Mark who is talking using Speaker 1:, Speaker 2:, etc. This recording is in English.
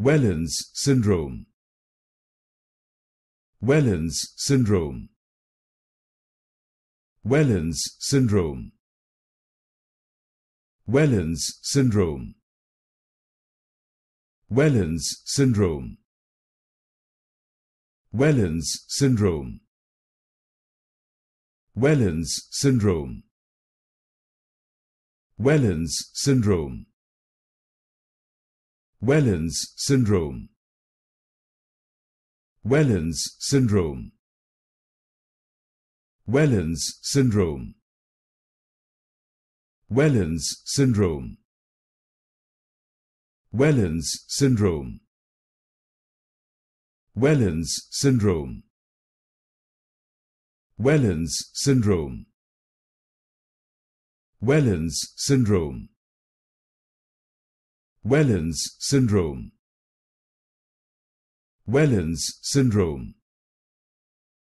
Speaker 1: Wellens syndrome. Wellens syndrome. Wellens syndrome. Wellens syndrome. Wellens syndrome. Wellens syndrome. Wellens syndrome. Wellens syndrome. Wellens syndrome. Wellens syndrome. Wellens syndrome. Wellens syndrome. Wellens syndrome. Wellens syndrome. Wellens syndrome. Wellens syndrome. Wellens syndrome. Wellens syndrome.